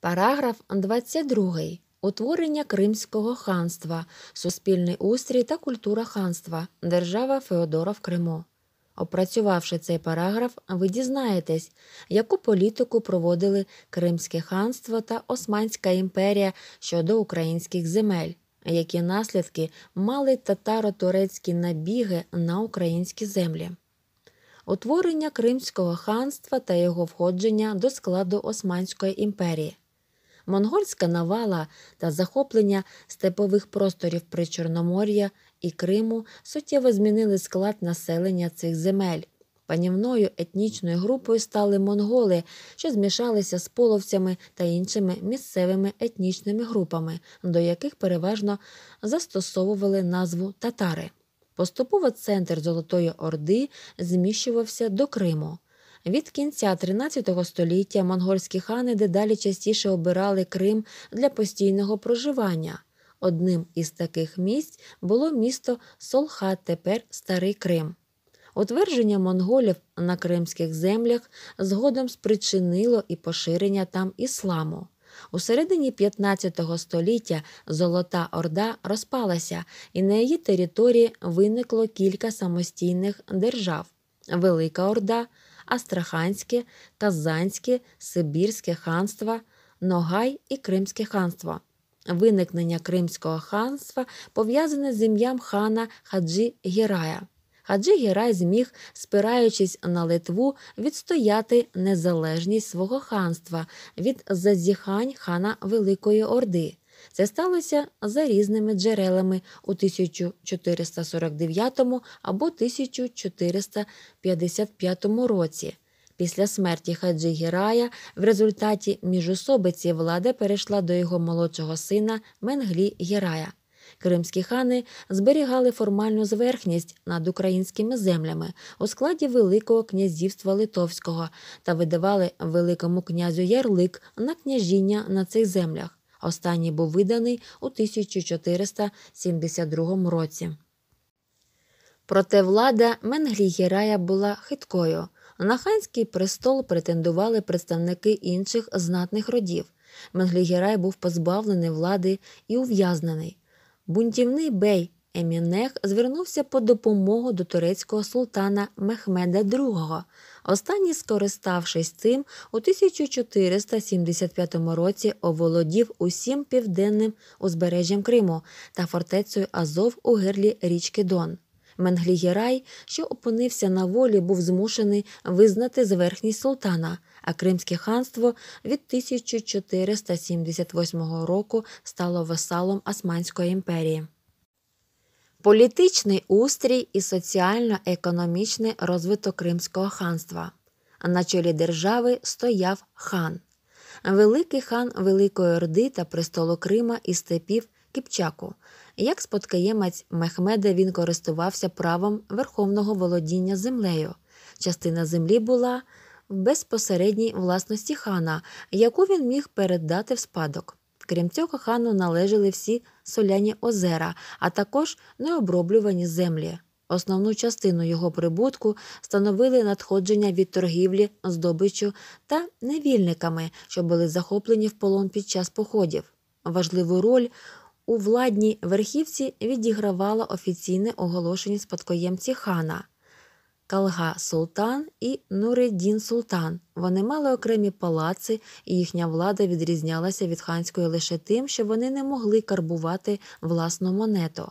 Параграф 22. Утворення Кримського ханства, суспільний устрій та культура ханства, держава Феодора в Криму. Опрацювавши цей параграф, ви дізнаєтесь, яку політику проводили Кримське ханство та Османська імперія щодо українських земель, які наслідки мали татаро-турецькі набіги на українські землі. Утворення Кримського ханства та його входження до складу Османської імперії монгольська навала та захоплення степових просторів Причорномор'я і Криму суттєво змінили склад населення цих земель. Панівною етнічною групою стали монголи, що змішалися з половцями та іншими місцевими етнічними групами, до яких переважно застосовували назву татари. Поступово центр Золотої Орди зміщувався до Криму. Від кінця XIII століття монгольські хани дедалі частіше обирали Крим для постійного проживання. Одним із таких місць було місто Солха, тепер Старий Крим. Утвердження монголів на кримських землях згодом спричинило і поширення там ісламу. У середині 15 століття Золота Орда розпалася, і на її території виникло кілька самостійних держав Велика Орда. Астраханське, Казанське, Сибірське ханство, Ногай і Кримське ханство. Виникнення Кримського ханства пов'язане з ім'ям хана Хаджі Гірая. Хаджі Гірай зміг, спираючись на Литву, відстояти незалежність свого ханства від зазіхань хана Великої Орди. Це сталося за різними джерелами у 1449 або 1455 році. Після смерті Хаджі Гірая в результаті міжусобиці влада перейшла до його молодшого сина Менглі Гірая. Кримські хани зберігали формальну зверхність над українськими землями у складі Великого князівства Литовського та видавали Великому князю ярлик на княжіння на цих землях. Останній був виданий у 1472 році. Проте влада Менглігірая була хиткою. На ханський престол претендували представники інших знатних родів. Менглігірай був позбавлений влади і ув'язнений. Бунтівний бей Емінех звернувся по допомогу до турецького султана Мехмеда II. Останній, скориставшись цим, у 1475 році оволодів усім південним узбережжям Криму та фортецею Азов у герлі річки Дон. Менглігірай, що опинився на волі, був змушений визнати зверхність султана, а Кримське ханство від 1478 року стало васалом Османської імперії політичний устрій і соціально-економічний розвиток Кримського ханства. На чолі держави стояв хан, великий хан Великої Орди та престолу Крима і степів Кіпчаку. Як спадкоємець Мехмеда він користувався правом верховного володіння землею. Частина землі була в безпосередній власності хана, яку він міг передати в спадок. Крім цього, хану належали всі соляні озера, а також необроблювані землі. Основну частину його прибутку становили надходження від торгівлі, здобичу та невільниками, що були захоплені в полон під час походів. Важливу роль у владній верхівці відігравало офіційне оголошення спадкоємці хана. Калга Султан і Нуреддін Султан. Вони мали окремі палаци, і їхня влада відрізнялася від ханської лише тим, що вони не могли карбувати власну монету.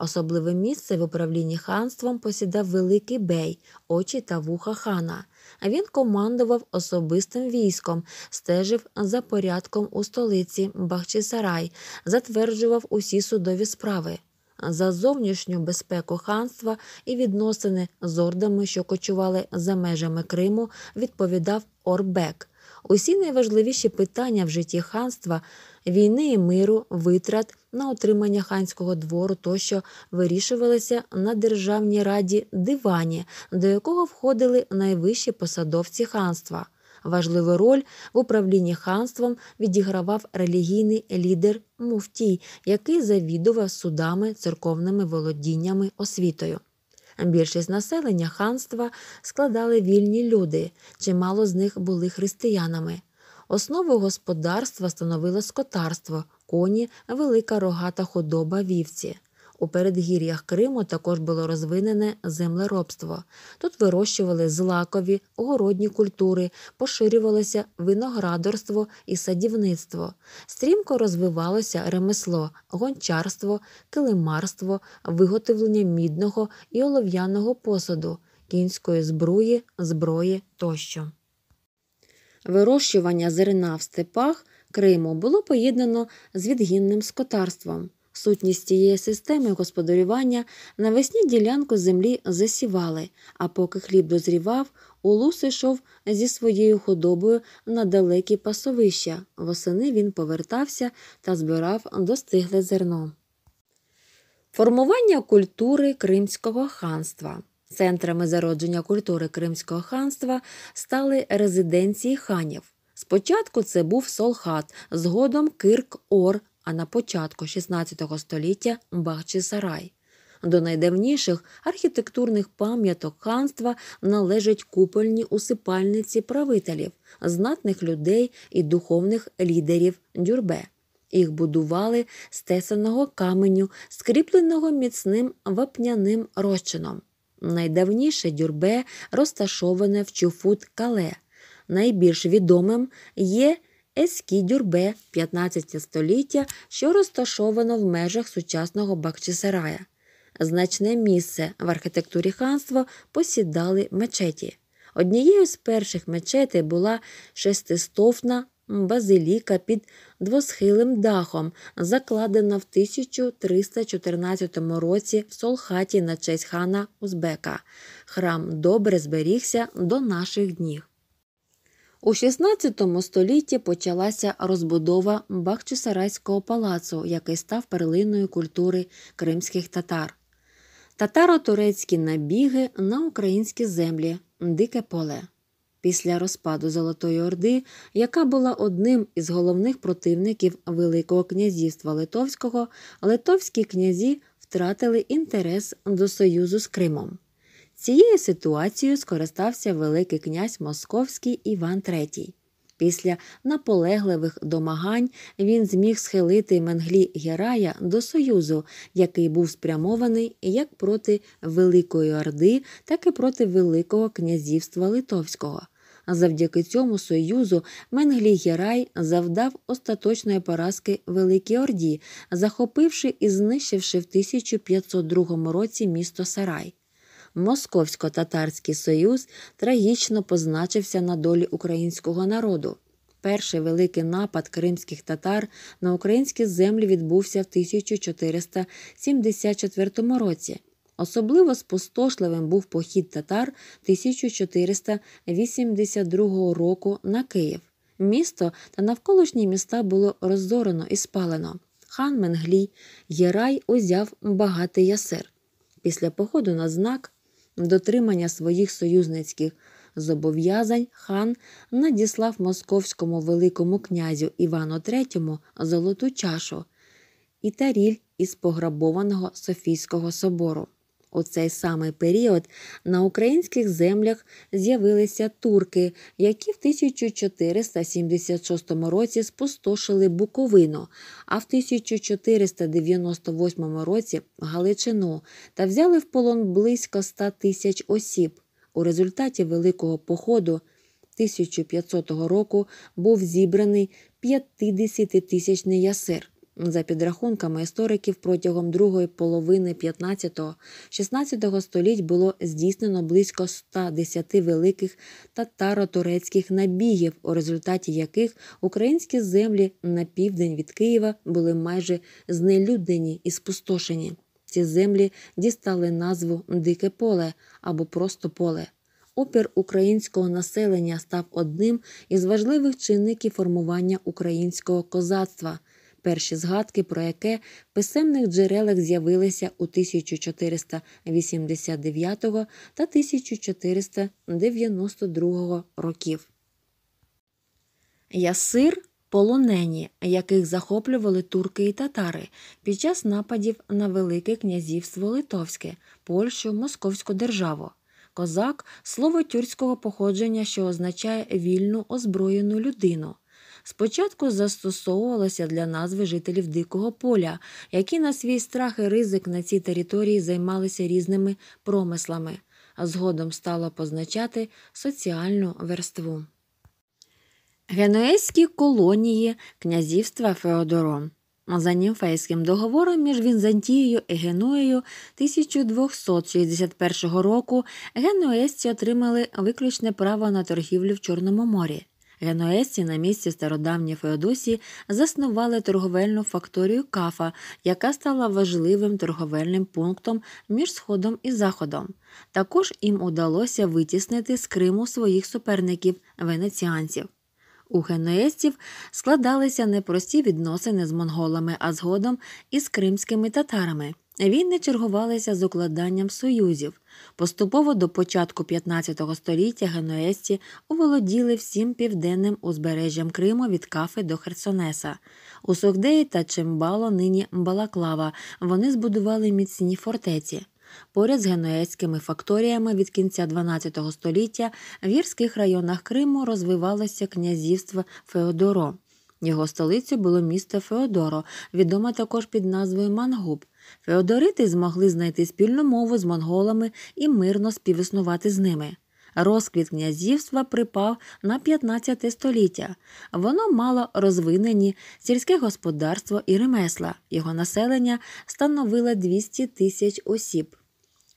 Особливе місце в управлінні ханством посідав Великий Бей, очі та вуха хана. Він командував особистим військом, стежив за порядком у столиці Бахчисарай, затверджував усі судові справи за зовнішню безпеку ханства і відносини з ордами, що кочували за межами Криму, відповідав Орбек. Усі найважливіші питання в житті ханства, війни і миру, витрат на отримання ханського двору тощо вирішувалися на державній раді дивані, до якого входили найвищі посадовці ханства. Важливу роль в управлінні ханством відігравав релігійний лідер Муфтій, який завідував судами, церковними володіннями освітою. Більшість населення ханства складали вільні люди, чимало з них були християнами. Основу господарства становило скотарство, коні, велика рогата худоба вівці. У передгір'ях Криму також було розвинене землеробство. Тут вирощували злакові, огородні культури, поширювалося виноградарство і садівництво. Стрімко розвивалося ремесло, гончарство, килимарство, виготовлення мідного і олов'яного посуду, кінської збруї, зброї тощо. Вирощування зерна в степах Криму було поєднано з відгінним скотарством. Сутність цієї системи господарювання навесні ділянку землі засівали, а поки хліб дозрівав, улус йшов зі своєю худобою на далекі пасовища. Восени він повертався та збирав достигле зерно. Формування культури Кримського ханства. Центрами зародження культури Кримського ханства стали резиденції ханів. Спочатку це був Солхат, згодом Кирк Ор а на початку XVI століття Бахчисарай. До найдавніших архітектурних пам'яток ханства належать купольні усипальниці правителів, знатних людей і духовних лідерів дюрбе. Їх будували з тесаного каменю, скріпленого міцним вапняним розчином. Найдавніше дюрбе розташоване в Чуфут Кале. Найбільш відомим є Ескідюрбе 15 століття, що розташовано в межах сучасного Бахчисарая. Значне місце в архітектурі ханства посідали мечеті. Однією з перших мечетей була шестистовна базиліка під двосхилим дахом, закладена в 1314 році в Солхаті на честь хана Узбека. Храм добре зберігся до наших днів. У XVI столітті почалася розбудова Бахчисарайського палацу, який став перлиною культури кримських татар. Татаро-турецькі набіги на українські землі, дике поле. Після розпаду Золотої Орди, яка була одним із головних противників Великого князівства Литовського, литовські князі втратили інтерес до союзу з Кримом. Цією ситуацією скористався Великий князь Московський Іван III. Після наполегливих домагань він зміг схилити Менглі Герая до Союзу, який був спрямований як проти Великої Орди, так і проти Великого князівства Литовського. Завдяки цьому союзу Менглі Герай завдав остаточної поразки Великій Орді, захопивши і знищивши в 1502 році місто Сарай. Московсько-татарський союз трагічно позначився на долі українського народу. Перший великий напад кримських татар на українські землі відбувся в 1474 році. Особливо спустошливим був похід татар 1482 року на Київ. Місто та навколишні міста було розорено і спалено. Хан Менглій Єрай узяв багатий ясир. Після походу на знак дотримання своїх союзницьких зобов'язань хан надіслав московському великому князю Івану III золоту чашу і таріль із пограбованого Софійського собору. У цей самий період на українських землях з'явилися турки, які в 1476 році спустошили Буковину, а в 1498 році Галичину та взяли в полон близько 100 тисяч осіб. У результаті великого походу 1500 року був зібраний 50-тисячний ясир. За підрахунками істориків, протягом другої половини 15-16 століть було здійснено близько 110 великих татаро-турецьких набігів, у результаті яких українські землі на південь від Києва були майже знелюднені і спустошені. Ці землі дістали назву Дике поле або просто поле. Опір українського населення став одним із важливих чинників формування українського козацтва перші згадки, про яке в писемних джерелах з'явилися у 1489 та 1492 років. Ясир полонені, яких захоплювали турки і татари під час нападів на Велике князівство Литовське, Польщу, Московську державу. Козак слово тюркського походження, що означає вільну озброєну людину спочатку застосовувалася для назви жителів Дикого поля, які на свій страх і ризик на цій території займалися різними промислами, а згодом стало позначати соціальну верству. Генуезькі колонії князівства Феодоро за німфейським договором між Візантією і Генуєю 1261 року генуезці отримали виключне право на торгівлю в Чорному морі. Генуесці на місці стародавньої Феодосії заснували торговельну факторію кафа, яка стала важливим торговельним пунктом між Сходом і Заходом. Також їм удалося витіснити з Криму своїх суперників венеціанців. У генуестів складалися непрості відносини з монголами, а згодом і з кримськими татарами. Він не чергувалися з укладанням союзів. Поступово до початку 15 століття генуесці оволоділи всім південним узбережжям Криму від Кафи до Херсонеса. У Сугдеї та Чимбало нині Балаклава вони збудували міцні фортеці. Поряд з генуецькими факторіями від кінця 12 століття в гірських районах Криму розвивалося князівство Феодоро. Його столицю було місто Феодоро, відоме також під назвою Мангуб. Феодорити змогли знайти спільну мову з монголами і мирно співіснувати з ними. Розквіт князівства припав на 15 століття. Воно мало розвинені сільське господарство і ремесла. Його населення становило 200 тисяч осіб.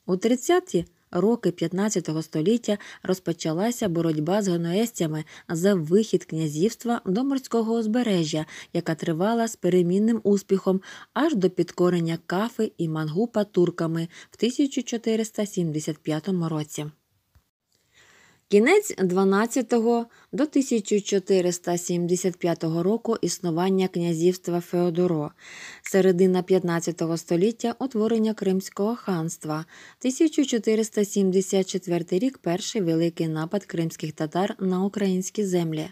У 30-ті роки 15 століття розпочалася боротьба з генуестями за вихід князівства до морського узбережжя, яка тривала з перемінним успіхом аж до підкорення кафи і мангупа турками в 1475 році. Кінець 12 до 1475 року існування князівства Феодоро, середина 15 століття утворення Кримського ханства, 1474 рік перший великий напад кримських татар на українські землі,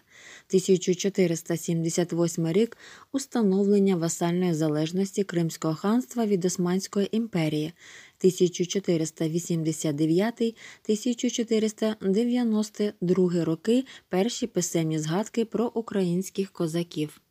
1478 рік установлення васальної залежності Кримського ханства від Османської імперії 1489-1492 роки перші писемні згадки про українських козаків.